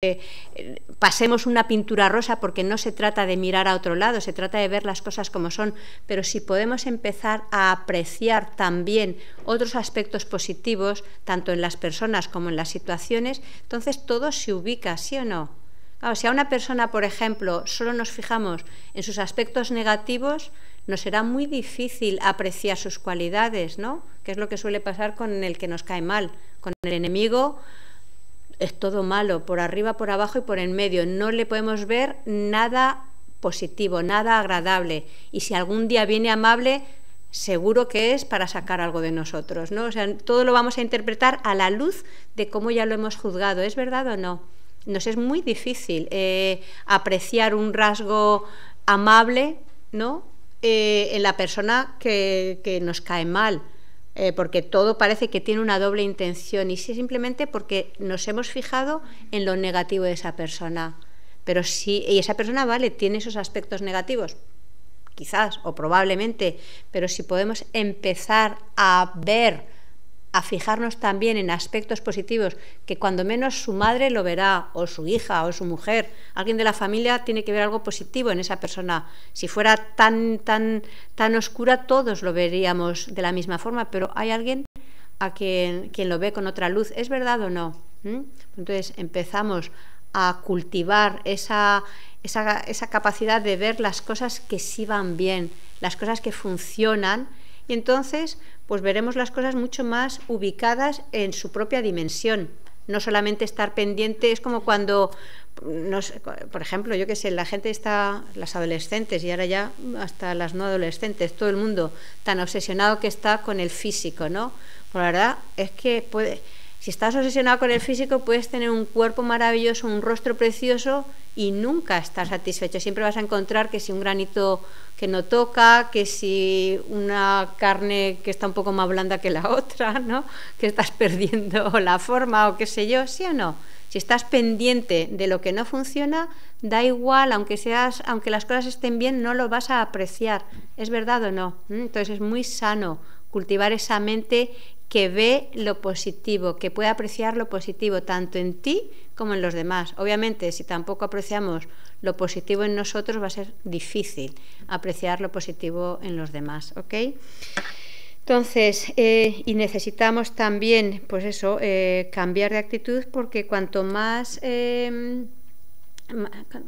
Eh, pasemos una pintura rosa porque no se trata de mirar a otro lado, se trata de ver las cosas como son, pero si podemos empezar a apreciar también otros aspectos positivos, tanto en las personas como en las situaciones, entonces todo se ubica, ¿sí o no? si a una persona, por ejemplo, solo nos fijamos en sus aspectos negativos, nos será muy difícil apreciar sus cualidades, ¿no? Que es lo que suele pasar con el que nos cae mal, con el enemigo es todo malo, por arriba, por abajo y por en medio. No le podemos ver nada positivo, nada agradable. Y si algún día viene amable, seguro que es para sacar algo de nosotros, ¿no? O sea, todo lo vamos a interpretar a la luz de cómo ya lo hemos juzgado, ¿es verdad o no? Nos es muy difícil eh, apreciar un rasgo amable, ¿no? Eh, en la persona que nos cae mal. Eh, porque todo parece que tiene una doble intención y sí, simplemente porque nos hemos fijado en lo negativo de esa persona. Pero sí, y esa persona, vale, tiene esos aspectos negativos, quizás o probablemente, pero si podemos empezar a ver a fijarnos también en aspectos positivos, que cuando menos su madre lo verá, o su hija, o su mujer, alguien de la familia tiene que ver algo positivo en esa persona. Si fuera tan, tan, tan oscura, todos lo veríamos de la misma forma, pero hay alguien a quien, lo ve con otra luz. ¿Es verdad o no? ¿Mm? Entonces empezamos a cultivar esa, esa capacidad de ver las cosas que sí van bien, las cosas que funcionan y entonces pues veremos las cosas mucho más ubicadas en su propia dimensión. No solamente estar pendiente, es como cuando, por ejemplo, yo que sé, la gente está, las adolescentes y ahora ya hasta las no adolescentes, todo el mundo tan obsesionado que está con el físico, ¿no? Pues la verdad es que puede, si estás obsesionado con el físico, puedes tener un cuerpo maravilloso, un rostro precioso y nunca estás satisfecho. Siempre vas a encontrar que si un granito que no toca, que si una carne que está un poco más blanda que la otra, ¿no? Que estás perdiendo la forma o qué sé yo, ¿sí o no? Si estás pendiente de lo que no funciona, da igual, aunque seas, aunque las cosas estén bien, no lo vas a apreciar. ¿Es verdad o no? ¿Mm? Entonces es muy sano cultivar esa mente que ve lo positivo, que puede apreciar lo positivo tanto en ti como en los demás. Obviamente, si tampoco apreciamos lo positivo en nosotros, va a ser difícil apreciar lo positivo en los demás, Entonces, eh, y necesitamos también, pues eso, eh, cambiar de actitud porque cuanto más, eh,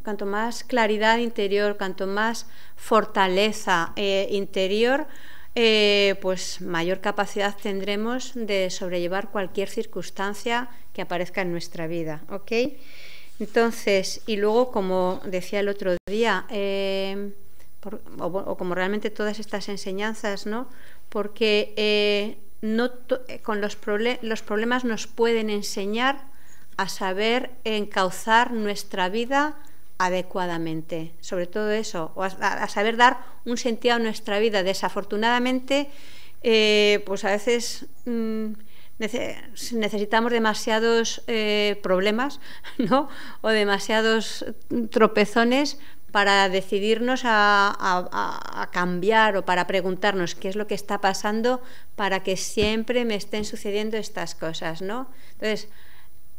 cuanto más claridad interior, cuanto más fortaleza interior, eh, pues mayor capacidad tendremos de sobrellevar cualquier circunstancia que aparezca en nuestra vida. Entonces, y luego, como decía el otro día, eh, o, como realmente todas estas enseñanzas, ¿no? Porque eh, con los, los problemas nos pueden enseñar a saber encauzar nuestra vida adecuadamente, sobre todo eso, o a, saber dar un sentido a nuestra vida. Desafortunadamente, eh, pues a veces mm, necesitamos demasiados eh, problemas ¿no? o demasiados tropezones para decidirnos a, a, cambiar o para preguntarnos qué es lo que está pasando para que siempre me estén sucediendo estas cosas, ¿no? Entonces,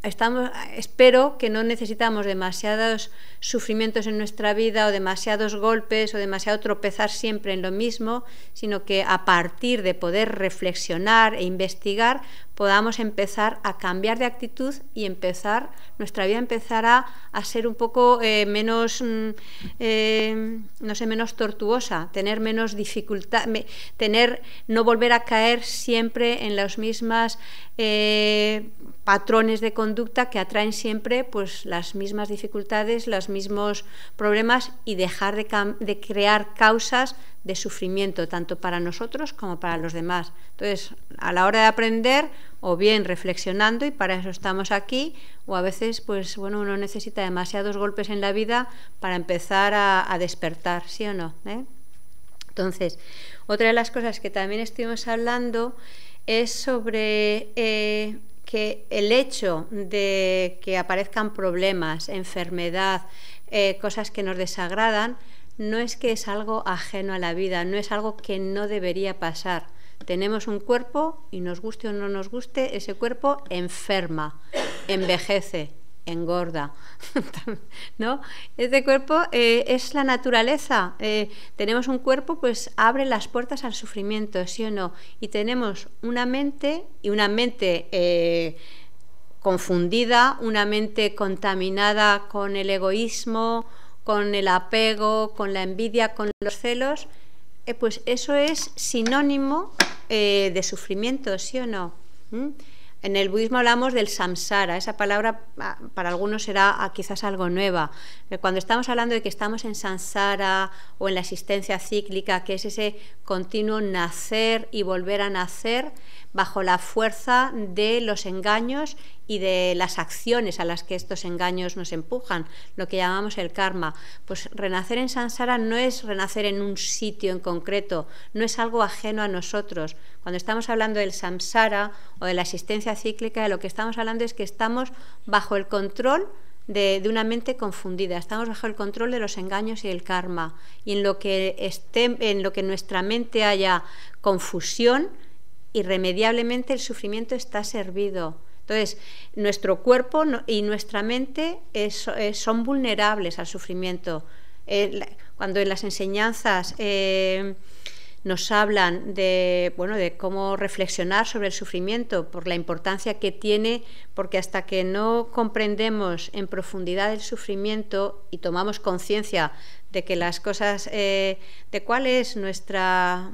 Estamos, espero que no necesitamos demasiados sufrimientos en nuestra vida o demasiados golpes o demasiado tropezar siempre en lo mismo, sino que a partir de poder reflexionar e investigar podamos empezar a cambiar de actitud y empezar, nuestra vida empezará a ser un poco eh, menos, mm, eh, no sé, menos tortuosa, tener menos dificultad, tener, no volver a caer siempre en los mismas eh, patrones de conducta que atraen siempre pues, las mismas dificultades, los mismos problemas y dejar de crear causas de sufrimiento, tanto para nosotros como para los demás. Entonces, a la hora de aprender, o bien reflexionando, y para eso estamos aquí, o a veces, pues bueno, uno necesita demasiados golpes en la vida para empezar a, despertar, ¿sí o no? ¿Eh? Entonces, otra de las cosas que también estuvimos hablando es sobre eh, que el hecho de que aparezcan problemas, enfermedad, eh, cosas que nos desagradan, no es que es algo ajeno a la vida, no es algo que no debería pasar. Tenemos un cuerpo y nos guste o no nos guste, ese cuerpo enferma, envejece, engorda, ¿no? ese cuerpo eh, es la naturaleza. Eh, tenemos un cuerpo, pues abre las puertas al sufrimiento, sí o no. Y tenemos una mente y una mente eh, confundida, una mente contaminada con el egoísmo, con el apego, con la envidia, con los celos, eh, pues eso es sinónimo eh, de sufrimiento, ¿sí o no? ¿Mm? En el budismo hablamos del samsara, esa palabra ah, para algunos será ah, quizás algo nueva. Cuando estamos hablando de que estamos en samsara o en la existencia cíclica, que es ese continuo nacer y volver a nacer bajo la fuerza de los engaños y de las acciones a las que estos engaños nos empujan, lo que llamamos el karma. Pues renacer en samsara no es renacer en un sitio en concreto, no es algo ajeno a nosotros. Cuando estamos hablando del samsara o de la existencia cíclica de lo que estamos hablando es que estamos bajo el control de, una mente confundida. Estamos bajo el control de los engaños y el karma. Y en lo que, esté, en lo que nuestra mente haya confusión, irremediablemente el sufrimiento está servido. Entonces, nuestro cuerpo y nuestra mente son vulnerables al sufrimiento. Eh, cuando en las enseñanzas... Eh, nos hablan de, bueno, de cómo reflexionar sobre el sufrimiento, por la importancia que tiene, porque hasta que no comprendemos en profundidad el sufrimiento y tomamos conciencia de que las cosas, eh, de cuál es nuestra,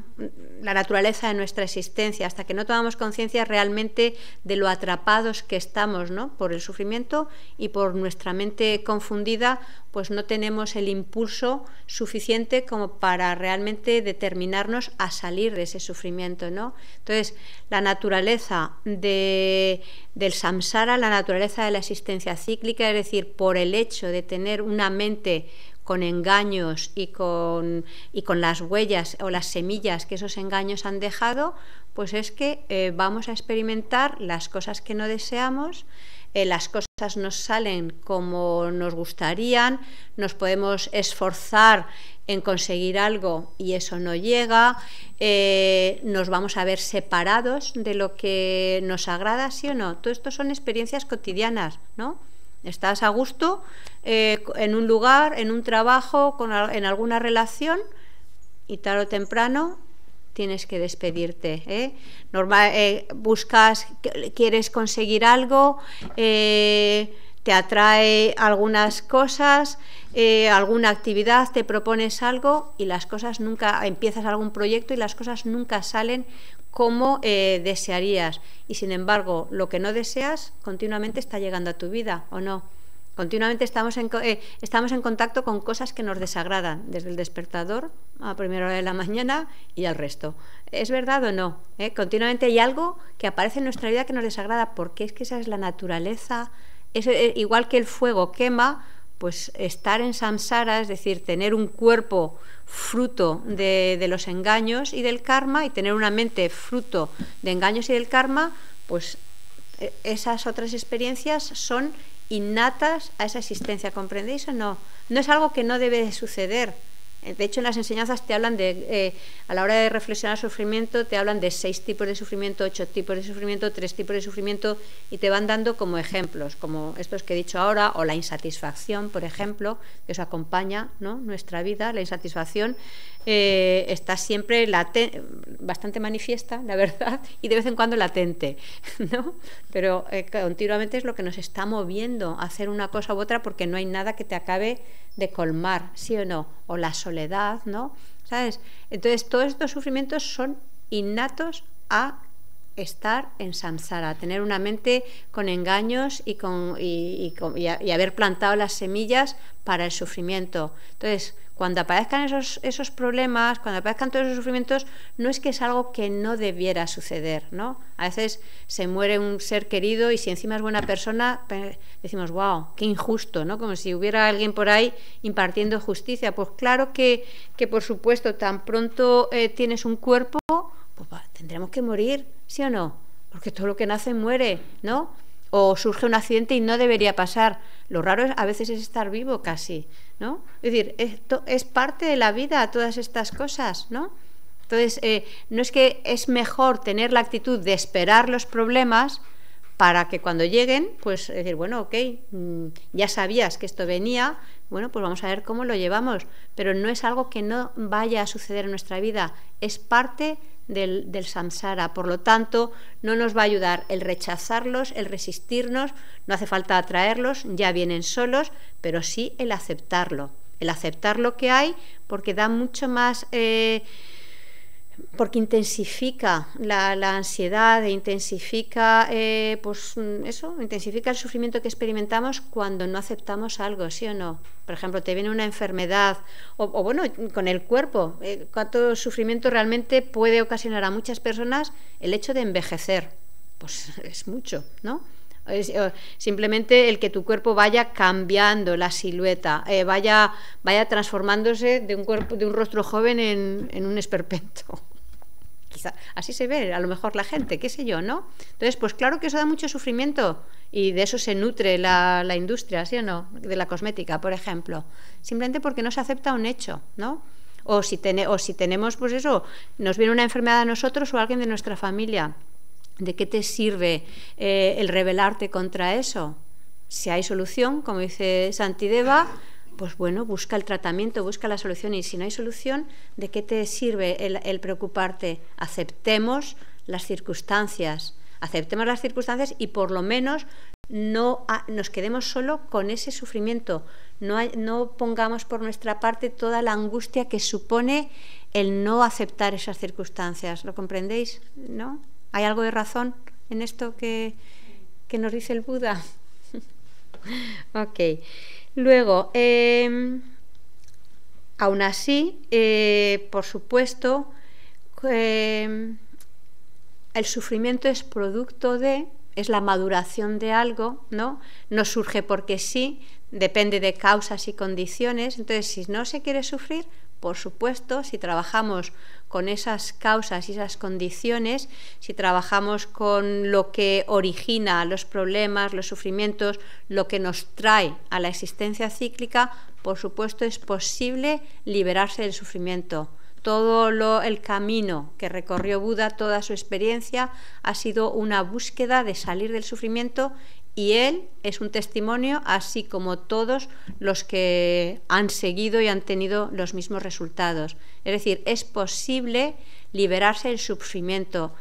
la naturaleza de nuestra existencia, hasta que no tomamos conciencia realmente de lo atrapados que estamos ¿no? por el sufrimiento y por nuestra mente confundida, pues no tenemos el impulso suficiente como para realmente determinarnos a salir de ese sufrimiento. ¿no? Entonces, la naturaleza de, del samsara, la naturaleza de la existencia cíclica, es decir, por el hecho de tener una mente con engaños y con, y con las huellas o las semillas que esos engaños han dejado, pues es que eh, vamos a experimentar las cosas que no deseamos, eh, las cosas nos salen como nos gustarían, nos podemos esforzar en conseguir algo y eso no llega, eh, nos vamos a ver separados de lo que nos agrada, sí o no. Todo esto son experiencias cotidianas, ¿no? Estás a gusto eh, en un lugar, en un trabajo, en alguna relación y tarde o temprano tienes que despedirte. ¿eh? Normal, eh, buscas, quieres conseguir algo, te atrae algunas cosas, alguna actividad, te propones algo y las cosas nunca, empiezas algún proyecto y las cosas nunca salen como eh, desearías. Y sin embargo, lo que no deseas continuamente está llegando a tu vida, ¿o no? Continuamente estamos en, eh, estamos en contacto con cosas que nos desagradan, desde el despertador a primera hora de la mañana y al resto. ¿Es verdad o no? ¿Eh? Continuamente hay algo que aparece en nuestra vida que nos desagrada, porque es que esa es la naturaleza. Es, igual que el fuego quema, pues estar en samsara, es decir, tener un cuerpo fruto de, los engaños y del karma y tener una mente fruto de engaños y del karma, pues e, esas otras experiencias son innatas a esa existencia, ¿comprendéis o no? No es algo que no debe suceder, eh, de hecho, en las enseñanzas te hablan de, eh, a la hora de reflexionar sufrimiento, te hablan de seis tipos de sufrimiento, ocho tipos de sufrimiento, tres tipos de sufrimiento, y te van dando como ejemplos, como estos que he dicho ahora, o la insatisfacción, por ejemplo, que os acompaña ¿no? nuestra vida. La insatisfacción eh, está siempre bastante manifiesta, la verdad, y de vez en cuando latente, ¿no? Pero continuamente es lo que nos está moviendo a hacer una cosa u otra porque no hay nada que te acabe de colmar, ¿sí o no? O las soledad, ¿no? ¿Sabes? Entonces, todos estos sufrimientos son innatos a estar en samsara, tener una mente con engaños y, con, y, y, y, haber plantado las semillas para el sufrimiento. Entonces, cuando aparezcan esos, esos problemas, cuando aparezcan todos esos sufrimientos, no es que es algo que no debiera suceder, ¿no? A veces se muere un ser querido y si encima es buena persona, decimos, wow, qué injusto, ¿no? Como si hubiera alguien por ahí impartiendo justicia. Pues claro que, que por supuesto, tan pronto eh, tienes un cuerpo, pues tendremos que morir, ¿sí o no? Porque todo lo que nace muere, ¿no? O surge un accidente y no debería pasar. Lo raro es, a veces es estar vivo casi, ¿no? Es decir, esto es parte de la vida, todas estas cosas, ¿no? Entonces, eh, no es que es mejor tener la actitud de esperar los problemas para que cuando lleguen, pues decir, bueno, ok, mm, ya sabías que esto venía, bueno, pues vamos a ver cómo lo llevamos, pero no es algo que no vaya a suceder en nuestra vida, es parte del, del samsara. Por lo tanto, no nos va a ayudar el rechazarlos, el resistirnos, no hace falta atraerlos, ya vienen solos, pero sí el aceptarlo. El aceptar lo que hay porque da mucho más... Eh, porque intensifica la, ansiedad e intensifica eh, pues mm, eso intensifica el sufrimiento que experimentamos cuando no aceptamos algo sí o no por ejemplo te viene una enfermedad o, bueno con el cuerpo eh, cuánto sufrimiento realmente puede ocasionar a muchas personas el hecho de envejecer pues es mucho no eh, simplemente el que tu cuerpo vaya cambiando la silueta, eh, vaya, vaya transformándose de un, cuerpo, de un rostro joven en, un esperpento. Quizá, así se ve a lo mejor la gente, qué sé yo, ¿no? Entonces, pues claro que eso da mucho sufrimiento y de eso se nutre la, industria, ¿sí o no? De la cosmética, por ejemplo. Simplemente porque no se acepta un hecho, ¿no? O si, o si tenemos, pues eso, nos viene una enfermedad a nosotros o a alguien de nuestra familia ¿De qué te sirve eh, el rebelarte contra eso? Si hay solución, como dice Santideva, pues bueno, busca el tratamiento, busca la solución. Y si no hay solución, ¿de qué te sirve el, preocuparte? Aceptemos las circunstancias, aceptemos las circunstancias y por lo menos no nos quedemos solo con ese sufrimiento, no, no pongamos por nuestra parte toda la angustia que supone el no aceptar esas circunstancias. ¿Lo comprendéis? ¿No? ¿Hay algo de razón en esto que, nos dice el Buda? ok. Luego, em, aún así, eh, por supuesto, em, el sufrimiento es producto de, es la maduración de algo, ¿no? No surge porque sí, depende de causas y condiciones. Entonces, si no se quiere sufrir, por supuesto, si trabajamos con esas causas y esas condiciones, si trabajamos con lo que origina los problemas, los sufrimientos, lo que nos trae a la existencia cíclica, por supuesto es posible liberarse del sufrimiento. Todo lo, el camino que recorrió Buda, toda su experiencia, ha sido una búsqueda de salir del sufrimiento y él es un testimonio, así como todos los que han seguido y han tenido los mismos resultados. Es decir, es posible liberarse del sufrimiento,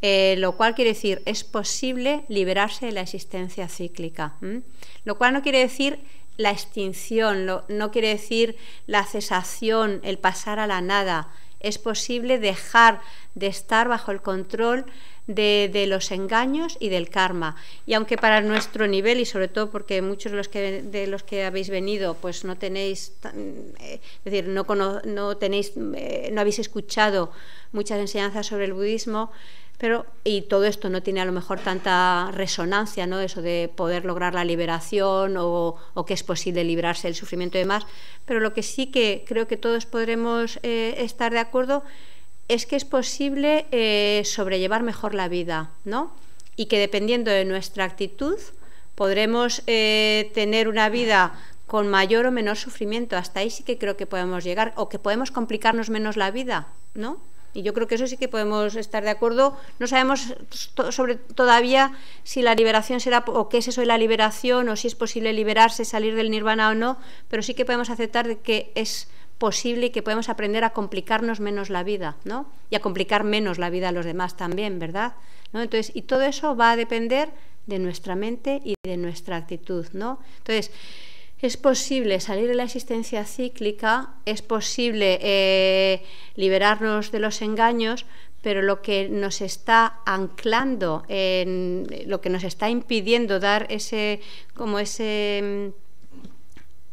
eh, lo cual quiere decir, es posible liberarse de la existencia cíclica, lo cual no quiere decir la extinción, no quiere decir la cesación, el pasar a la nada, es posible dejar de estar bajo el control de, los engaños y del karma. Y aunque para nuestro nivel, y sobre todo porque muchos de los que, de los que habéis venido, pues no tenéis, eh, decir, no, no, tenéis, eh, no habéis escuchado muchas enseñanzas sobre el budismo, pero y todo esto no tiene a lo mejor tanta resonancia, ¿no? Eso de poder lograr la liberación o, que es posible librarse del sufrimiento y demás, pero lo que sí que creo que todos podremos eh, estar de acuerdo es que es posible eh, sobrellevar mejor la vida, ¿no? Y que dependiendo de nuestra actitud podremos eh, tener una vida con mayor o menor sufrimiento. Hasta ahí sí que creo que podemos llegar o que podemos complicarnos menos la vida, ¿no? Y yo creo que eso sí que podemos estar de acuerdo. No sabemos sobre todavía si la liberación será o qué es eso de la liberación o si es posible liberarse, salir del nirvana o no, pero sí que podemos aceptar de que es posible y que podemos aprender a complicarnos menos la vida, ¿no? Y a complicar menos la vida a los demás también, ¿verdad? Entonces, y todo eso va a depender de nuestra mente y de nuestra actitud, ¿no? Entonces, es posible salir de la existencia cíclica, es posible eh, liberarnos de los engaños, pero lo que nos está anclando, en, lo que nos está impidiendo dar ese, como ese,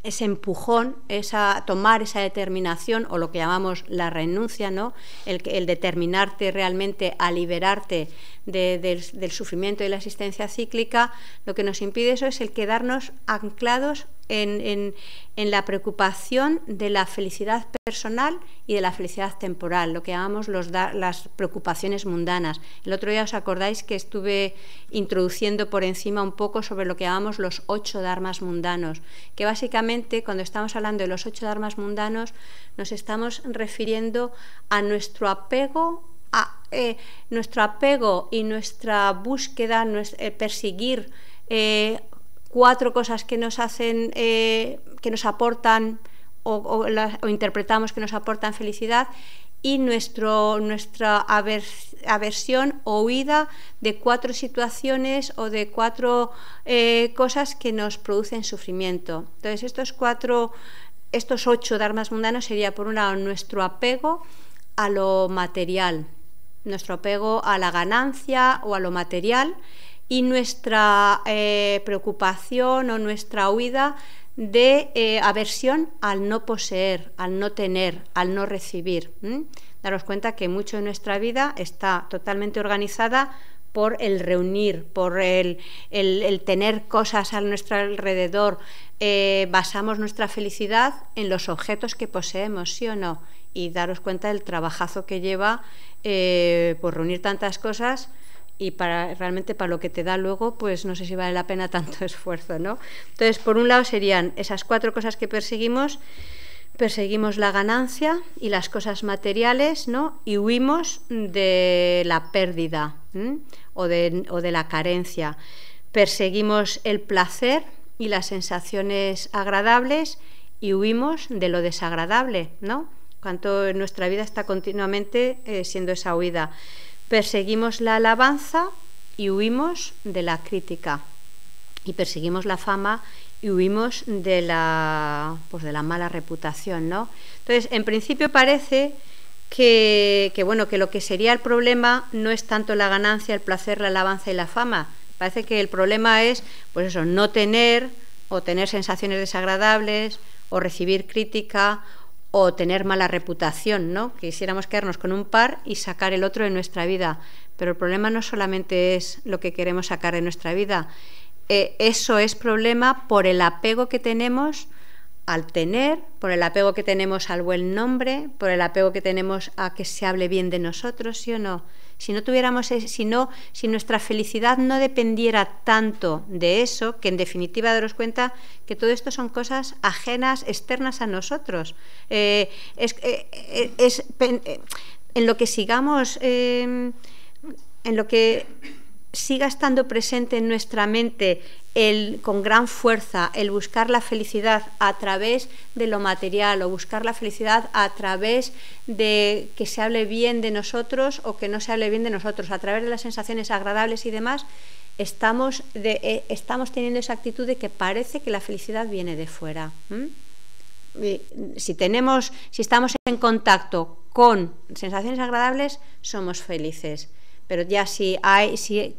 ese empujón, esa, tomar esa determinación o lo que llamamos la renuncia, ¿no? el, el determinarte realmente a liberarte del, del sufrimiento y la existencia cíclica, lo que nos impide eso es el quedarnos anclados en, la preocupación de la felicidad personal y de la felicidad temporal, lo que llamamos los las preocupaciones mundanas. El otro día os acordáis que estuve introduciendo por encima un poco sobre lo que llamamos los ocho dharmas mundanos, que básicamente cuando estamos hablando de los ocho dharmas mundanos nos estamos refiriendo a nuestro apego a, eh, nuestro apego y nuestra búsqueda, eh, perseguir eh, cuatro cosas que nos hacen, eh, que nos aportan o, interpretamos que nos aportan felicidad y nuestra aversión o huida de cuatro situaciones o de cuatro eh, cosas que nos producen sufrimiento. Entonces, estos cuatro, estos ocho dharmas mundanos sería, por un nuestro apego a lo material, nuestro apego a la ganancia o a lo material, y nuestra eh, preocupación o nuestra huida de eh, aversión al no poseer, al no tener, al no recibir. Daros cuenta que mucho de nuestra vida está totalmente organizada por el reunir, por el, tener cosas a nuestro alrededor. Eh, basamos nuestra felicidad en los objetos que poseemos, ¿sí o no? Y daros cuenta del trabajazo que lleva por reunir tantas cosas y para realmente para lo que te da luego, pues no sé si vale la pena tanto esfuerzo, ¿no? Entonces, por un lado serían esas cuatro cosas que perseguimos, perseguimos la ganancia y las cosas materiales, ¿no? Y huimos de la pérdida o, de, o de la carencia. Perseguimos el placer y las sensaciones agradables y huimos de lo desagradable, ¿no? Cuanto nuestra vida está continuamente eh, siendo esa huida. Perseguimos la alabanza y huimos de la crítica. Y perseguimos la fama y huimos de la, pues de la mala reputación, ¿no? Entonces, en principio parece que, que, bueno, que lo que sería el problema no es tanto la ganancia, el placer, la alabanza y la fama. Parece que el problema es, pues eso, no tener o tener sensaciones desagradables o recibir crítica o tener mala reputación, ¿no? Quisiéramos quedarnos con un par y sacar el otro de nuestra vida, pero el problema no solamente es lo que queremos sacar de nuestra vida, eh, eso es problema por el apego que tenemos al tener, por el apego que tenemos al buen nombre, por el apego que tenemos a que se hable bien de nosotros, ¿sí o no? Si no tuviéramos, e, si si nuestra felicidad no dependiera tanto de eso, que en definitiva daros cuenta que todo esto son cosas ajenas, externas a nosotros. Eh, eh, eh, en lo que sigamos, en lo que siga estando presente en nuestra mente el, con gran fuerza el buscar la felicidad a través de lo material o buscar la felicidad a través de que se hable bien de nosotros o que no se hable bien de nosotros, a través de las sensaciones agradables y demás, estamos, eh, estamos teniendo esa actitud de que parece que la felicidad viene de fuera. Si, tenemos, si estamos en contacto con sensaciones agradables, somos felices pero ya si hay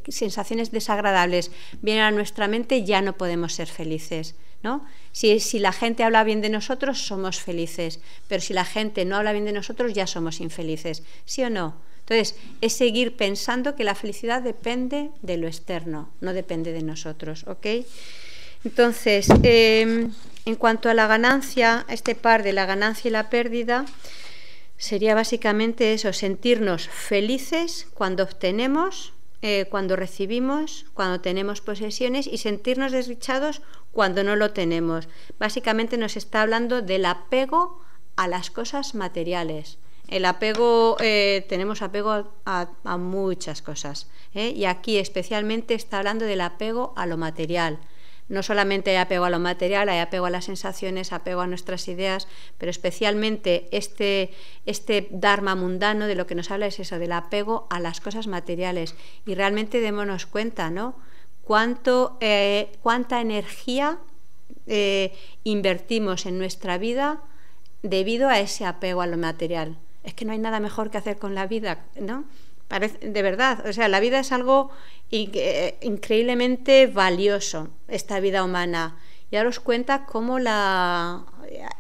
sensaciones desagradables vienen a nuestra mente, ya no podemos ser felices. ¿no? Si, si la gente habla bien de nosotros, somos felices. Pero si la gente no habla bien de nosotros, ya somos infelices. ¿Sí o no? Entonces, es seguir pensando que la felicidad depende de lo externo, no depende de nosotros, ¿ok? Entonces, em, en cuanto a la ganancia, este par de la ganancia y la pérdida, sería básicamente eso, sentirnos felices cuando obtenemos, eh, cuando recibimos, cuando tenemos posesiones y sentirnos desdichados cuando no lo tenemos. Básicamente nos está hablando del apego a las cosas materiales. El apego, eh, tenemos apego a, muchas cosas. ¿eh? Y aquí especialmente está hablando del apego a lo material no solamente hay apego a lo material, hay apego a las sensaciones, apego a nuestras ideas, pero especialmente este, este Dharma mundano de lo que nos habla es eso, del apego a las cosas materiales. Y realmente démonos cuenta, ¿no? Cuánto, eh, cuánta energía eh, invertimos en nuestra vida debido a ese apego a lo material. Es que no hay nada mejor que hacer con la vida, ¿no? de verdad, o sea, la vida es algo eh, increíblemente valioso, esta vida humana. Ya os cuenta cómo, la,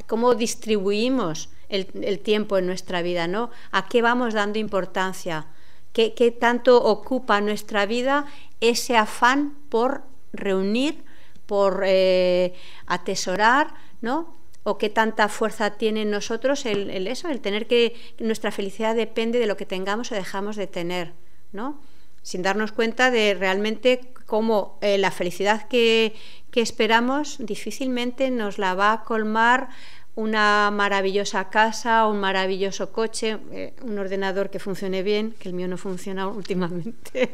cómo distribuimos el, tiempo en nuestra vida, ¿no? ¿A qué vamos dando importancia? ¿Qué, tanto ocupa nuestra vida ese afán por reunir, por eh, atesorar, ¿no? o qué tanta fuerza tiene en nosotros el, eso, el tener que nuestra felicidad depende de lo que tengamos o dejamos de tener, ¿no? Sin darnos cuenta de realmente cómo eh, la felicidad que, esperamos difícilmente nos la va a colmar una maravillosa casa, un maravilloso coche, eh, un ordenador que funcione bien, que el mío no funciona últimamente.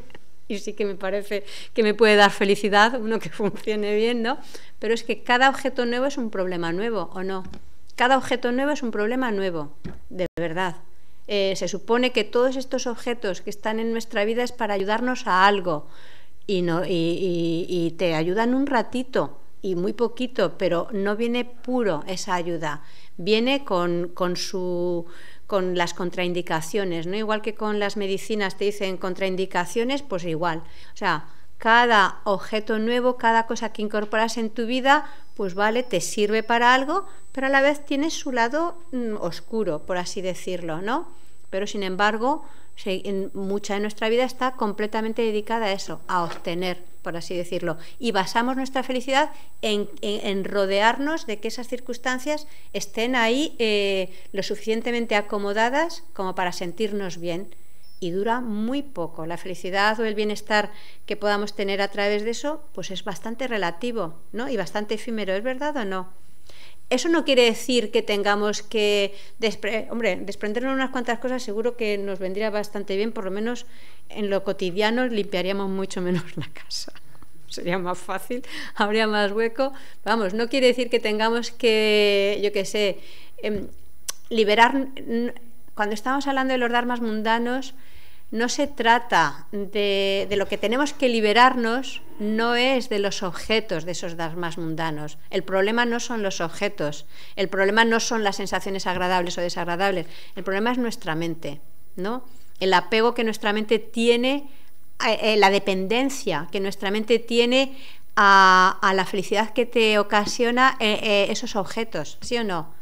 y sí que me parece que me puede dar felicidad uno que funcione bien, ¿no? Pero es que cada objeto nuevo es un problema nuevo, ¿o no? Cada objeto nuevo es un problema nuevo, de verdad. Eh, se supone que todos estos objetos que están en nuestra vida es para ayudarnos a algo y, no, te ayudan un ratito y muy poquito, pero no viene puro esa ayuda, viene con su con las contraindicaciones, ¿no? Igual que con las medicinas te dicen contraindicaciones, pues igual. O sea, cada objeto nuevo, cada cosa que incorporas en tu vida, pues vale, te sirve para algo, pero a la vez tiene su lado mm, oscuro, por así decirlo, ¿no? Pero sin embargo, mucha de nuestra vida está completamente dedicada a eso, a obtener por así decirlo, y basamos nuestra felicidad en, rodearnos de que esas circunstancias estén ahí eh, lo suficientemente acomodadas como para sentirnos bien. Y dura muy poco. La felicidad o el bienestar que podamos tener a través de eso, pues es bastante relativo, ¿no? Y bastante efímero, ¿es verdad o no? Eso no quiere decir que tengamos que, hombre, desprendernos unas cuantas cosas seguro que nos vendría bastante bien, por lo menos en lo cotidiano limpiaríamos mucho menos la casa. Sería más fácil, habría más hueco. Vamos, no quiere decir que tengamos que, yo qué sé, em, liberar... Cuando estamos hablando de los dharmas mundanos, no se trata de, de, lo que tenemos que liberarnos, no es de los objetos de esos dharmas mundanos. El problema no son los objetos, el problema no son las sensaciones agradables o desagradables, el problema es nuestra mente, ¿no? El apego que nuestra mente tiene, eh, eh, la dependencia que nuestra mente tiene a, la felicidad que te ocasiona eh, esos objetos, ¿sí o no?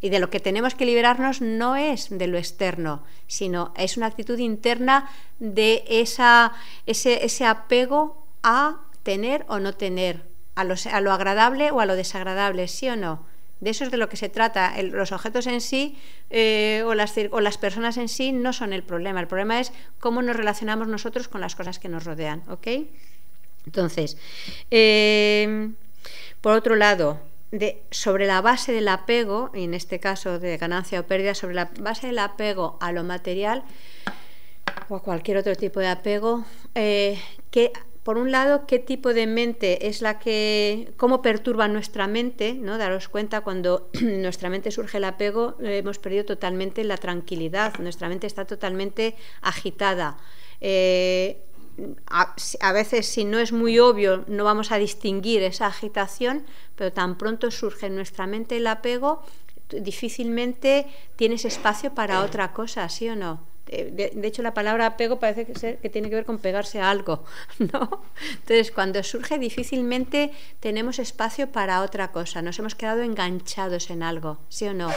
Y de lo que tenemos que liberarnos no es de lo externo, sino es una actitud interna de esa, ese, apego a tener o no tener, a lo, a lo agradable o a lo desagradable, sí o no. De eso es de lo que se trata. los objetos en sí eh, o, las, o las personas en sí no son el problema. El problema es cómo nos relacionamos nosotros con las cosas que nos rodean. ¿ok? Entonces, eh, por otro lado, sobre la base del apego, y en este caso de ganancia o pérdida, sobre la base del apego a lo material o a cualquier otro tipo de apego, eh, que por un lado, qué tipo de mente es la que, cómo perturba nuestra mente, ¿no? Daros cuenta, cuando nuestra mente surge el apego, eh, hemos perdido totalmente la tranquilidad, nuestra mente está totalmente agitada. Eh, a, veces si no es muy obvio no vamos a distinguir esa agitación, pero tan pronto surge en nuestra mente el apego, difícilmente tienes espacio para otra cosa, ¿sí o no? Eh, de, hecho, la palabra apego parece que, tiene que ver con pegarse a algo, ¿no? Entonces, cuando surge, difícilmente tenemos espacio para otra cosa. Nos hemos quedado enganchados en algo, ¿sí o no?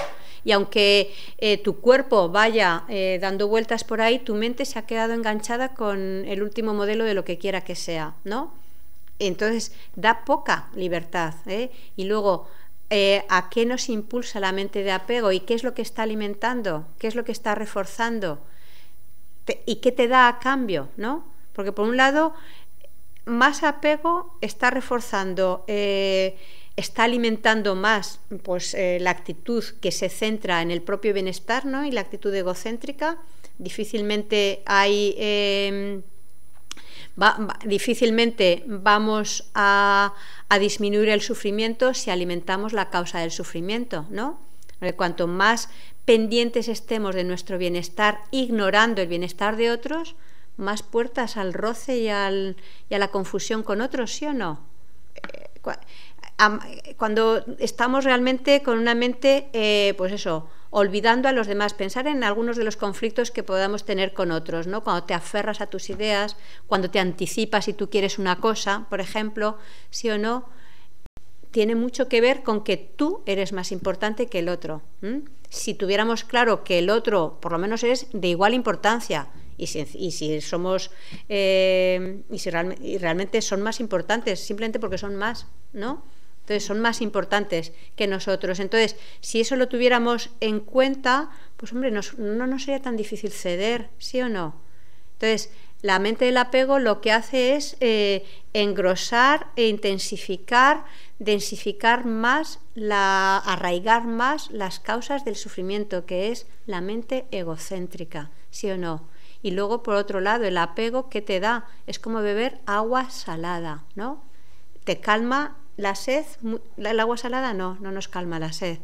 Y aunque eh, tu cuerpo vaya eh, dando vueltas por ahí, tu mente se ha quedado enganchada con el último modelo de lo que quiera que sea, ¿no? Entonces, da poca libertad. ¿eh? Y luego, a qué nos impulsa la mente de apego y qué es lo que está alimentando, qué es lo que está reforzando, y qué te da a cambio, Porque por un lado, más apego está reforzando, eh, está alimentando más pues, eh, la actitud que se centra en el propio bienestar ¿no? y la actitud egocéntrica. Difícilmente hay... Em, difícilmente vamos a, disminuir el sufrimiento si alimentamos la causa del sufrimiento, ¿no? cuanto más pendientes estemos de nuestro bienestar, ignorando el bienestar de otros, más puertas al roce y, y a la confusión con otros, ¿sí o no? Eh, cuando estamos realmente con una mente, eh, pues eso, olvidando a los demás, pensar en algunos de los conflictos que podamos tener con otros, ¿no? Cuando te aferras a tus ideas, cuando te anticipas y tú quieres una cosa, por ejemplo, sí o no, tiene mucho que ver con que tú eres más importante que el otro si tuviéramos claro que el otro, por lo menos, es de igual importancia. Y si, y si somos eh, y si realmente son más importantes, simplemente porque son más, ¿no? Entonces son más importantes que nosotros. Entonces, si eso lo tuviéramos en cuenta, pues hombre, no nos sería tan difícil ceder, ¿sí o no? Entonces, la mente del apego lo que hace es eh, engrosar e intensificar, densificar más, arraigar más las causas del sufrimiento, que es la mente egocéntrica, ¿sí o no? Y luego, por otro lado, el apego ¿qué te da es como beber agua salada, ¿no? Te calma la sed, el agua salada no, no nos calma la sed.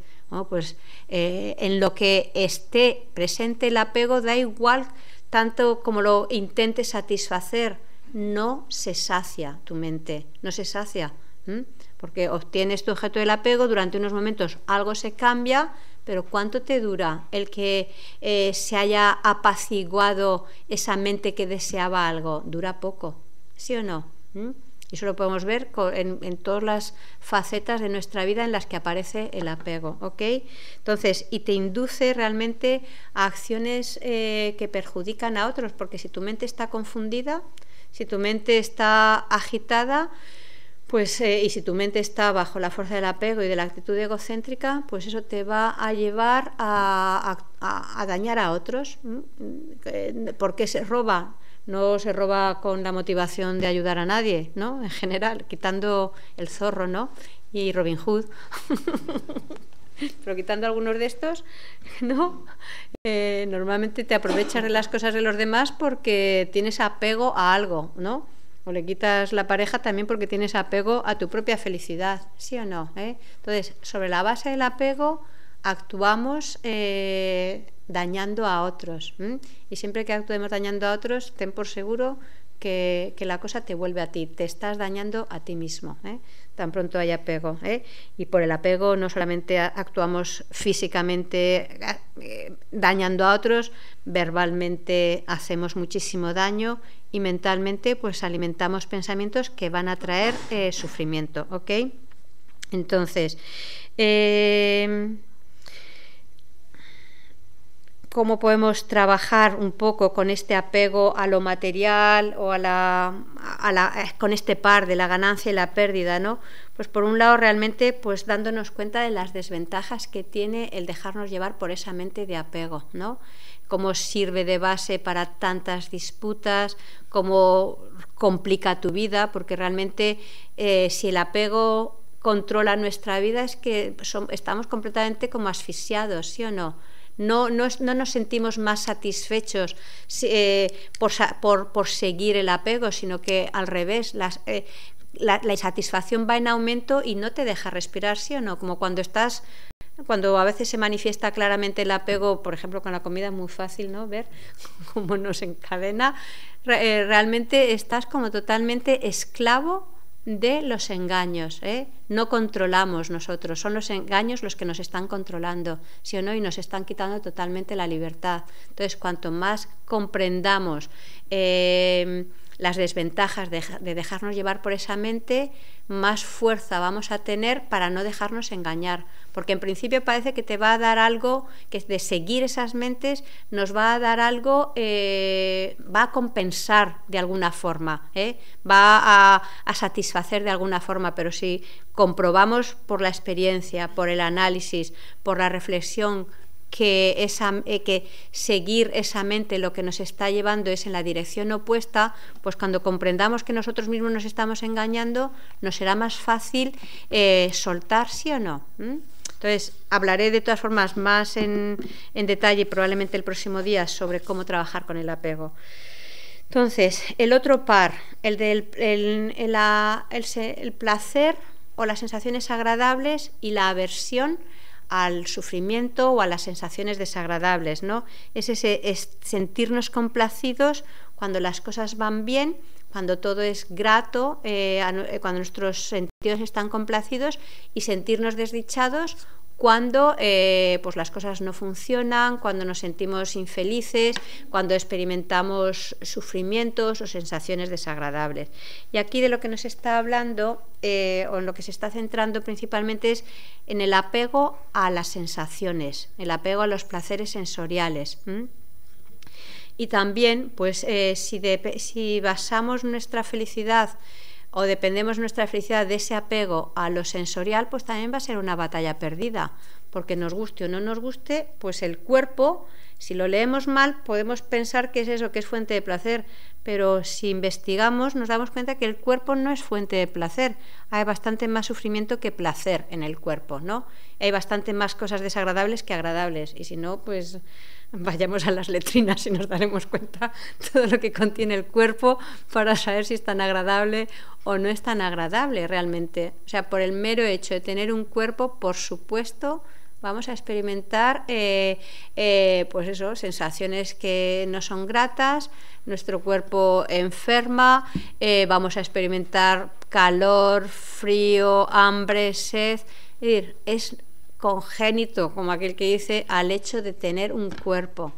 Pues eh, en lo que esté presente el apego da igual tanto como lo intentes satisfacer, no se sacia tu mente, no se sacia, porque obtienes tu objeto del apego, durante unos momentos algo se cambia, pero ¿cuánto te dura el que eh, se haya apaciguado esa mente que deseaba algo? Dura poco, ¿sí o no? Y eso lo podemos ver en, todas las facetas de nuestra vida en las que aparece el apego. Entonces, y te induce realmente a acciones eh, que perjudican a otros, porque si tu mente está confundida, si tu mente está agitada, pues, eh, y si tu mente está bajo la fuerza del apego y de la actitud egocéntrica, pues eso te va a llevar a, dañar a otros, eh, porque se roba no se roba con la motivación de ayudar a nadie, ¿no? En general, quitando el zorro, ¿no? Y Robin Hood. Pero quitando algunos de estos, ¿no? Eh, normalmente te aprovechas de las cosas de los demás porque tienes apego a algo, ¿no? O le quitas la pareja también porque tienes apego a tu propia felicidad, ¿sí o no? Eh? Entonces, sobre la base del apego actuamos eh, dañando a otros. Y siempre que actuemos dañando a otros, ten por seguro que, la cosa te vuelve a ti, te estás dañando a ti mismo. ¿eh? Tan pronto hay apego. ¿eh? Y por el apego no solamente actuamos físicamente dañando a otros, verbalmente hacemos muchísimo daño y mentalmente pues alimentamos pensamientos que van a traer sufrimiento. ¿ok? Entonces, cómo podemos trabajar un poco con este apego a lo material o a la, eh, con este par de la ganancia y la pérdida, ¿no? Pues por un lado realmente pues dándonos cuenta de las desventajas que tiene el dejarnos llevar por esa mente de apego, ¿no? Cómo sirve de base para tantas disputas, cómo complica tu vida, porque realmente eh, si el apego controla nuestra vida es que estamos completamente como asfixiados, ¿sí o no? no, nos sentimos más satisfechos eh, por, seguir el apego, sino que al revés, eh, la, insatisfacción va en aumento y no te deja respirar, ¿sí o no? Como cuando estás, cuando a veces se manifiesta claramente el apego, por ejemplo, con la comida es muy fácil, ¿no? Ver cómo nos encadena. Eh, realmente estás como totalmente esclavo de los engaños. ¿eh? No controlamos nosotros, son los engaños los que nos están controlando, sí o no, y nos están quitando totalmente la libertad. Entonces, cuanto más comprendamos eh, las desventajas de, dejarnos llevar por esa mente, más fuerza vamos a tener para no dejarnos engañar. Porque en principio parece que te va a dar algo, que de seguir esas mentes nos va a dar algo, eh, va a compensar de alguna forma, ¿eh? va a satisfacer de alguna forma. Pero si comprobamos por la experiencia, por el análisis, por la reflexión, eh, que, seguir esa mente lo que nos está llevando es en la dirección opuesta, pues cuando comprendamos que nosotros mismos nos estamos engañando, nos será más fácil eh, soltar, sí o no. ¿Mm? Entonces, hablaré de todas formas más en, detalle probablemente el próximo día sobre cómo trabajar con el apego. Entonces, el otro par, el del el, el, placer o las sensaciones agradables y la aversión, al sufrimiento o a las sensaciones desagradables, ¿no? Es ese sentirnos complacidos cuando las cosas van bien, cuando todo es grato, eh, eh, cuando nuestros sentidos están complacidos y sentirnos desdichados cuando eh, pues, las cosas no funcionan, cuando nos sentimos infelices, cuando experimentamos sufrimientos o sensaciones desagradables. Y aquí de lo que nos está hablando eh, o en lo que se está centrando principalmente es en el apego a las sensaciones, el apego a los placeres sensoriales. Y también, pues eh, si, si basamos nuestra felicidad o dependemos nuestra felicidad de ese apego a lo sensorial, pues también va a ser una batalla perdida, porque nos guste o no nos guste, pues el cuerpo, si lo leemos mal, podemos pensar que es eso, que es fuente de placer, pero si investigamos nos damos cuenta que el cuerpo no es fuente de placer, hay bastante más sufrimiento que placer en el cuerpo, ¿no? Hay bastante más cosas desagradables que agradables, y si no, pues vayamos a las letrinas y nos daremos cuenta todo lo que contiene el cuerpo para saber si es tan agradable o no es tan agradable realmente. O sea, por el mero hecho de tener un cuerpo, por supuesto, vamos a experimentar eh, eh, pues eso, sensaciones que no son gratas, nuestro cuerpo enferma, eh, vamos a experimentar calor, frío, hambre, sed. Es, decir, es congénito, como aquel que dice, al hecho de tener un cuerpo.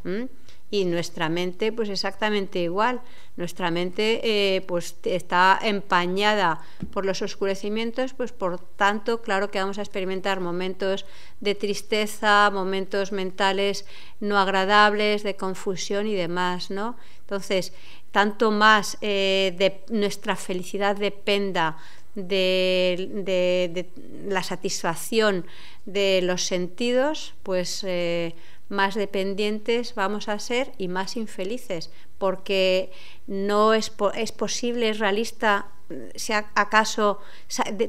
Y nuestra mente, pues exactamente igual. Nuestra mente eh, pues está empañada por los oscurecimientos, pues por tanto, claro que vamos a experimentar momentos de tristeza, momentos mentales no agradables, de confusión y demás, ¿no? Entonces, tanto más eh, de nuestra felicidad dependa de, la satisfacción de los sentidos, pues eh, más dependientes vamos a ser y más infelices, porque no es, es posible, es realista, sea acaso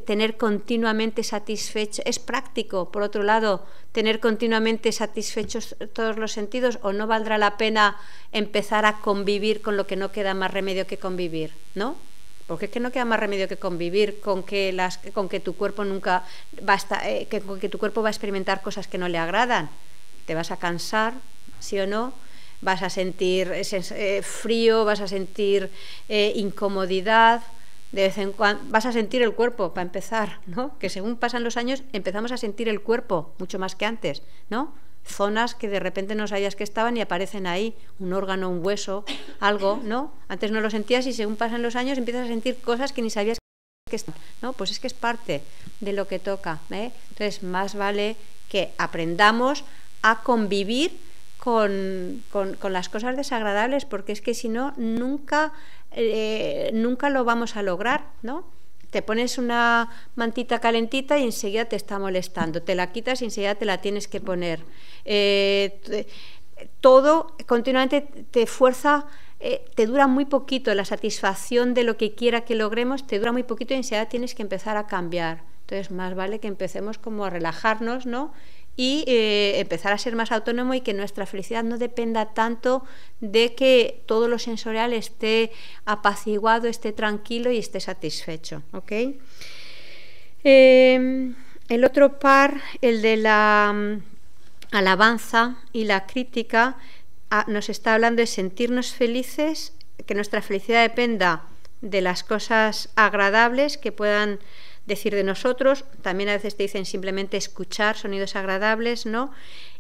tener continuamente satisfecho, es práctico, por otro lado, tener continuamente satisfechos todos los sentidos o no valdrá la pena empezar a convivir con lo que no queda más remedio que convivir, ¿no? porque es que no queda más remedio que convivir con que, las, con que tu cuerpo nunca va a estar, eh, que, con que tu cuerpo va a experimentar cosas que no le agradan. Te vas a cansar, sí o no, vas a sentir eh, frío, vas a sentir eh, incomodidad, de vez en cuando vas a sentir el cuerpo para empezar, ¿no? Que según pasan los años empezamos a sentir el cuerpo mucho más que antes, ¿no? zonas que de repente no sabías que estaban y aparecen ahí, un órgano, un hueso, algo, ¿no? Antes no lo sentías y según pasan los años empiezas a sentir cosas que ni sabías que estaban. ¿no? Pues es que es parte de lo que toca, ¿eh? Entonces, más vale que aprendamos a convivir con, las cosas desagradables, porque es que si no, nunca, eh, nunca lo vamos a lograr, ¿no? te pones una mantita calentita y enseguida te está molestando, te la quitas y enseguida te la tienes que poner. Eh, todo continuamente te fuerza, eh, te dura muy poquito, la satisfacción de lo que quiera que logremos te dura muy poquito y enseguida tienes que empezar a cambiar. Entonces, más vale que empecemos como a relajarnos, ¿no? y eh, empezar a ser más autónomo y que nuestra felicidad no dependa tanto de que todo lo sensorial esté apaciguado, esté tranquilo y esté satisfecho. Em, el otro par, el de la mm, alabanza y la crítica, ah, nos está hablando de sentirnos felices, que nuestra felicidad dependa de las cosas agradables que puedan decir de nosotros, también a veces te dicen simplemente escuchar sonidos agradables, ¿no?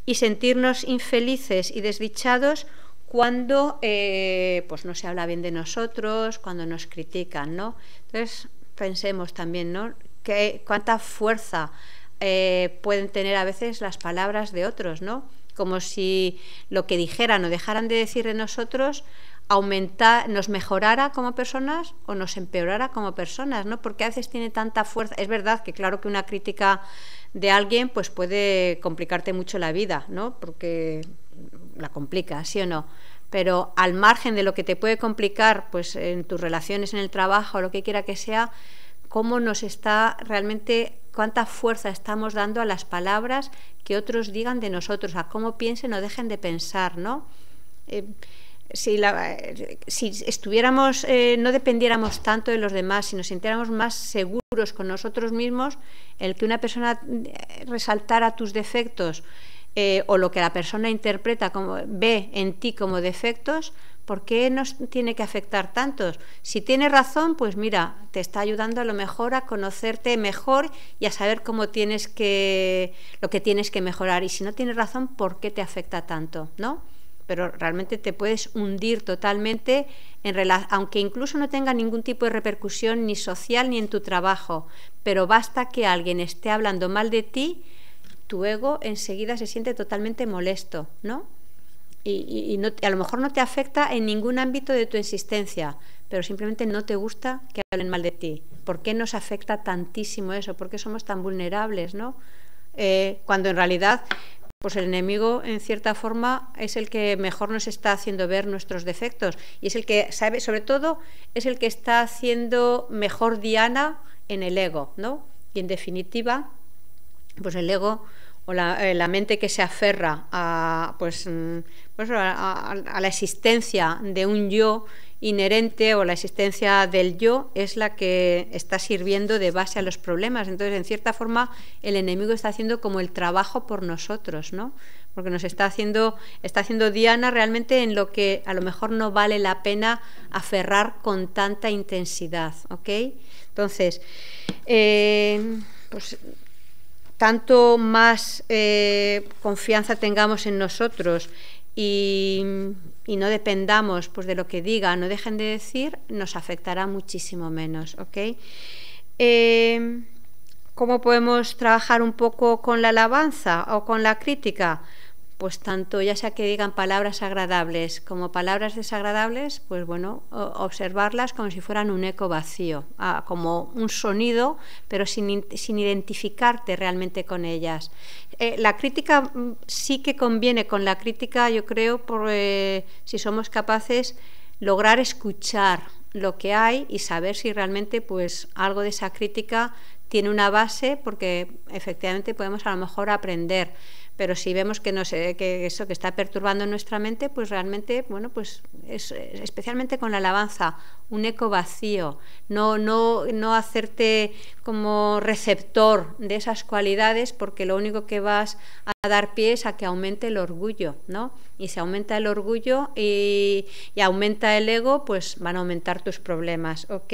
Y sentirnos infelices y desdichados cuando eh, pues no se habla bien de nosotros, cuando nos critican, ¿no? Entonces pensemos también, ¿no? ¿Qué, cuánta fuerza eh, pueden tener a veces las palabras de otros, ¿no? Como si lo que dijeran o dejaran de decir de nosotros aumentar, nos mejorara como personas o nos empeorara como personas, ¿no? Porque a veces tiene tanta fuerza. Es verdad que claro que una crítica de alguien pues puede complicarte mucho la vida, ¿no? Porque la complica, ¿sí o no? Pero al margen de lo que te puede complicar, pues en tus relaciones, en el trabajo, lo que quiera que sea, cómo nos está realmente cuánta fuerza estamos dando a las palabras que otros digan de nosotros, a cómo piensen o dejen de pensar, ¿no? Eh, si, estuviéramos, eh, no dependiéramos tanto de los demás, si nos sintiéramos más seguros con nosotros mismos, el que una persona eh, resaltara tus defectos eh, o lo que la persona interpreta como ve en ti como defectos, ¿por qué nos tiene que afectar tanto? Si tiene razón, pues mira, te está ayudando a lo mejor a conocerte mejor y a saber cómo tienes que lo que tienes que mejorar. Y si no tiene razón, ¿por qué te afecta tanto? ¿No? pero realmente te puedes hundir totalmente, en aunque incluso no tenga ningún tipo de repercusión ni social ni en tu trabajo, pero basta que alguien esté hablando mal de ti, tu ego enseguida se siente totalmente molesto, ¿no? Y, no, a lo mejor no te afecta en ningún ámbito de tu existencia, pero simplemente no te gusta que hablen mal de ti. ¿Por qué nos afecta tantísimo eso? ¿Por qué somos tan vulnerables, no? Eh, cuando en realidad pues el enemigo, en cierta forma, es el que mejor nos está haciendo ver nuestros defectos y es el que sabe, sobre todo, es el que está haciendo mejor diana en el ego, ¿no? Y en definitiva, pues el ego o la, eh, mente que se aferra a, pues, mm, pues a la existencia de un yo inherente o la existencia del yo es la que está sirviendo de base a los problemas. Entonces, en cierta forma, el enemigo está haciendo como el trabajo por nosotros, ¿no? Porque nos está haciendo, está haciendo Diana realmente en lo que a lo mejor no vale la pena aferrar con tanta intensidad, ¿ok? Entonces, eh, pues tanto más eh, confianza tengamos en nosotros y y no dependamos pues, de lo que digan o dejen de decir, nos afectará muchísimo menos. ¿okay? Eh, ¿Cómo podemos trabajar un poco con la alabanza o con la crítica? Pues tanto ya sea que digan palabras agradables como palabras desagradables, pues bueno, observarlas como si fueran un eco vacío, ah, como un sonido, pero sin, sin identificarte realmente con ellas. Eh, la crítica mm, sí que conviene con la crítica, yo creo, por, eh, si somos capaces lograr escuchar lo que hay y saber si realmente pues algo de esa crítica tiene una base porque efectivamente podemos a lo mejor aprender pero si vemos que, eso que está perturbando nuestra mente, pues realmente, bueno, pues es, especialmente con la alabanza, un eco vacío, no, no, no hacerte como receptor de esas cualidades, porque lo único que vas a dar pie es a que aumente el orgullo, ¿no? Y si aumenta el orgullo y, aumenta el ego, pues van a aumentar tus problemas, ¿ok?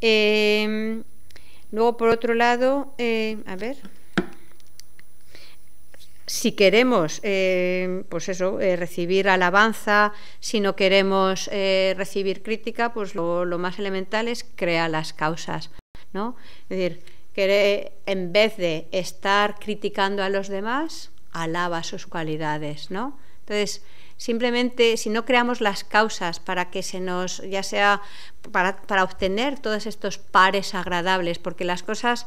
Em, luego, por otro lado, eh, a ver si queremos, eh, pues eso, eh, recibir alabanza, si no queremos eh, recibir crítica, pues lo, más elemental es crear las causas, ¿no? Es decir, que en vez de estar criticando a los demás, alaba sus cualidades, ¿no? Entonces, Simplemente si no creamos las causas para que se nos, ya sea para, para obtener todos estos pares agradables, porque las cosas,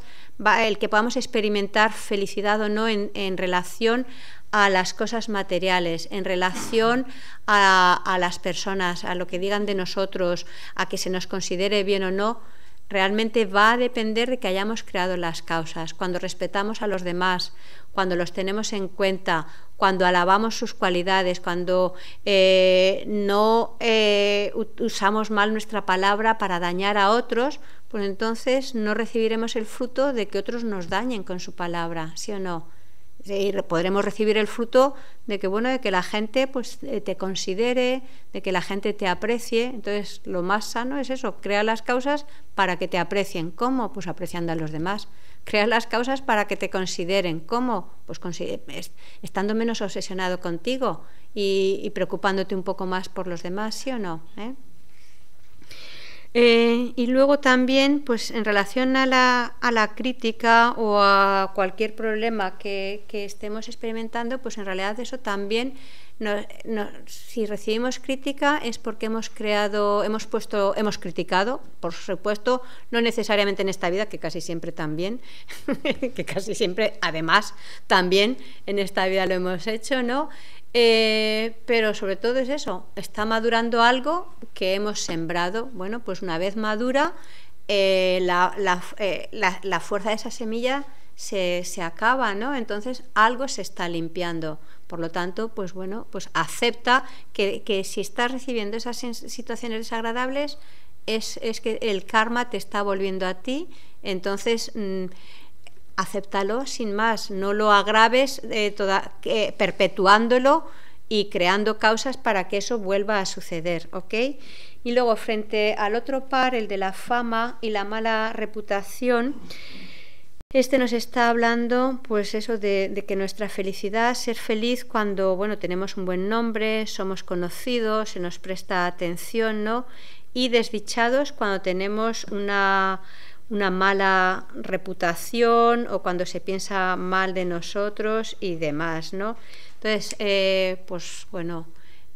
el que podamos experimentar felicidad o no en, relación a las cosas materiales, en relación a, las personas, a lo que digan de nosotros, a que se nos considere bien o no, realmente va a depender de que hayamos creado las causas. Cuando respetamos a los demás, cuando los tenemos en cuenta, cuando alabamos sus cualidades, cuando eh, no eh, usamos mal nuestra palabra para dañar a otros, pues entonces no recibiremos el fruto de que otros nos dañen con su palabra, ¿sí o no? Y podremos recibir el fruto de que bueno de que la gente pues eh, te considere de que la gente te aprecie entonces lo más sano es eso crea las causas para que te aprecien cómo pues apreciando a los demás crear las causas para que te consideren. ¿Cómo? Pues estando menos obsesionado contigo y, preocupándote un poco más por los demás, ¿sí o no? ¿Eh? Eh, y luego también, pues en relación a la, a la crítica o a cualquier problema que, estemos experimentando, pues en realidad eso también, si recibimos crítica es porque hemos creado, hemos puesto, hemos criticado, por supuesto, no necesariamente en esta vida, que casi siempre también, que casi siempre, además, también en esta vida lo hemos hecho, ¿no? Eh, pero sobre todo es eso, está madurando algo que hemos sembrado. Bueno, pues una vez madura, eh, eh, la, fuerza de esa semilla se, se, acaba, ¿no? Entonces algo se está limpiando. Por lo tanto, pues bueno, pues acepta que, que si estás recibiendo esas situaciones desagradables, es, que el karma te está volviendo a ti. Entonces, mm, acéptalo sin más, no lo agraves eh, eh, perpetuándolo y creando causas para que eso vuelva a suceder, ¿ok? Y luego frente al otro par, el de la fama y la mala reputación, este nos está hablando, pues eso de, de, que nuestra felicidad, ser feliz cuando, bueno, tenemos un buen nombre, somos conocidos, se nos presta atención, ¿no? Y desdichados cuando tenemos una una mala reputación o cuando se piensa mal de nosotros y demás, ¿no? Entonces, eh, pues bueno,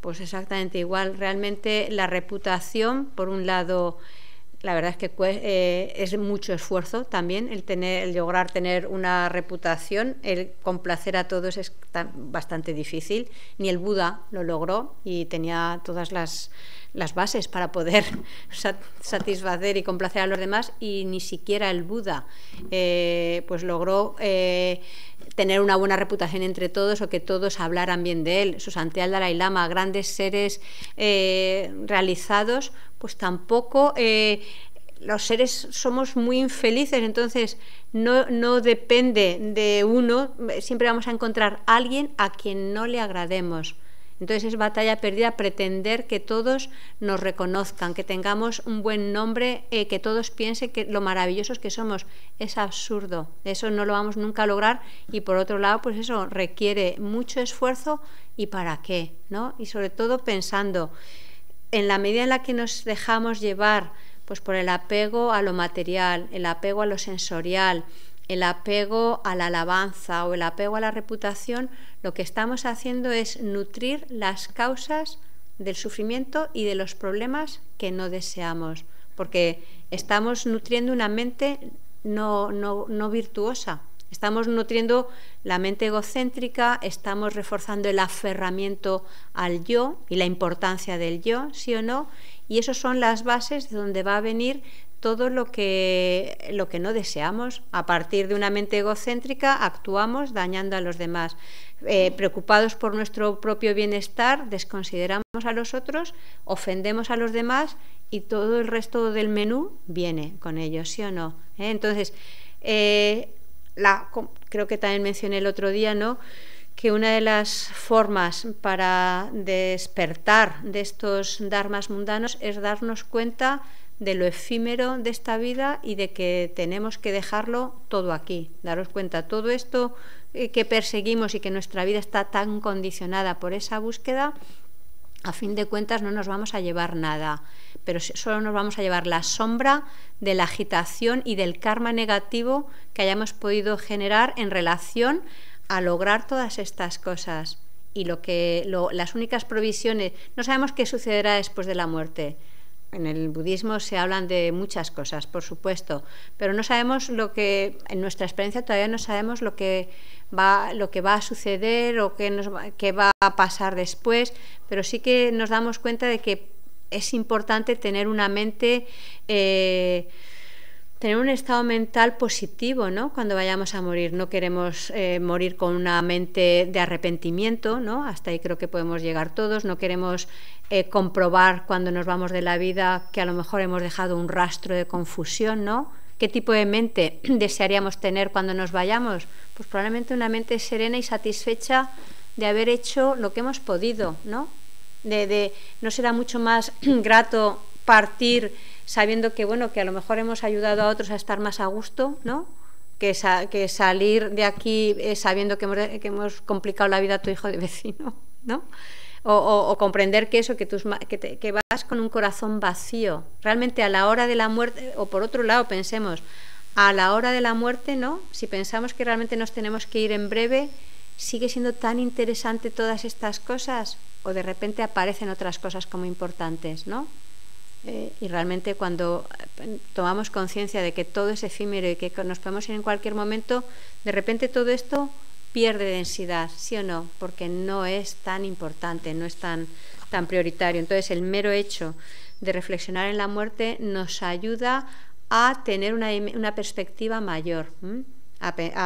pues exactamente igual. Realmente la reputación, por un lado, la verdad es que eh, es mucho esfuerzo también el tener, lograr tener una reputación, el complacer a todos es bastante difícil. Ni el Buda lo logró y tenía todas las las bases para poder satisfacer y complacer a los demás y ni siquiera el Buda eh, pues logró eh, tener una buena reputación entre todos o que todos hablaran bien de él. Su al Dalai Lama, grandes seres eh, realizados, pues tampoco los seres somos muy infelices, entonces no, no, depende de uno, siempre vamos a encontrar alguien a quien no le agrademos. Entonces es batalla perdida pretender que todos nos reconozcan, que tengamos un buen nombre, eh, que todos piensen que lo maravillosos que somos. Es absurdo, eso no lo vamos nunca a lograr y por otro lado, pues eso requiere mucho esfuerzo y para qué, ¿no? Y sobre todo pensando, en la medida en la que nos dejamos llevar pues por el apego a lo material, el apego a lo sensorial, el apego a la alabanza o el apego a la reputación, lo que estamos haciendo es nutrir las causas del sufrimiento y de los problemas que no deseamos, porque estamos nutriendo una mente no, virtuosa, estamos nutriendo la mente egocéntrica, estamos reforzando el aferramiento al yo y la importancia del yo, sí o no, y esas son las bases de donde va a venir todo lo que, lo que no deseamos. A partir de una mente egocéntrica actuamos dañando a los demás. Eh, preocupados por nuestro propio bienestar, desconsideramos a los otros, ofendemos a los demás y todo el resto del menú viene con ellos, ¿sí o no? ¿Eh? Entonces, eh, creo que también mencioné el otro día, ¿no? que una de las formas para despertar de estos dharmas mundanos es darnos cuenta de lo efímero de esta vida y de que tenemos que dejarlo todo aquí. Daros cuenta, todo esto eh, que perseguimos y que nuestra vida está tan condicionada por esa búsqueda, a fin de cuentas no nos vamos a llevar nada, pero solo nos vamos a llevar la sombra de la agitación y del karma negativo que hayamos podido generar en relación a lograr todas estas cosas. Y lo que las únicas provisiones, no sabemos qué sucederá después de la muerte, en el budismo se hablan de muchas cosas, por supuesto, pero no sabemos lo que, en nuestra experiencia todavía no sabemos lo que va, lo que va a suceder o qué, nos, qué va a pasar después, pero sí que nos damos cuenta de que es importante tener una mente... Eh, tener un estado mental positivo, ¿no? Cuando vayamos a morir, no queremos eh, morir con una mente de arrepentimiento, ¿no? Hasta ahí creo que podemos llegar todos, no queremos eh, comprobar cuando nos vamos de la vida que a lo mejor hemos dejado un rastro de confusión, ¿no? ¿Qué tipo de mente desearíamos tener cuando nos vayamos? Pues probablemente una mente serena y satisfecha de haber hecho lo que hemos podido, ¿no? ¿No será mucho más grato partir sabiendo que, bueno, que a lo mejor hemos ayudado a otros a estar más a gusto, ¿no? Que, que salir de aquí eh, sabiendo que hemos, complicado la vida a tu hijo de vecino, ¿no? O, comprender que eso, que, que, que, vas con un corazón vacío. Realmente a la hora de la muerte, o por otro lado pensemos, a la hora de la muerte, ¿no? Si pensamos que realmente nos tenemos que ir en breve, sigue siendo tan interesante todas estas cosas, o de repente aparecen otras cosas como importantes, ¿no? Eh, y realmente cuando eh, tomamos conciencia de que todo es efímero y que nos podemos ir en cualquier momento, de repente todo esto pierde densidad, ¿sí o no? Porque no es tan importante, no es tan, tan prioritario. Entonces, el mero hecho de reflexionar en la muerte nos ayuda a tener una, una perspectiva mayor, a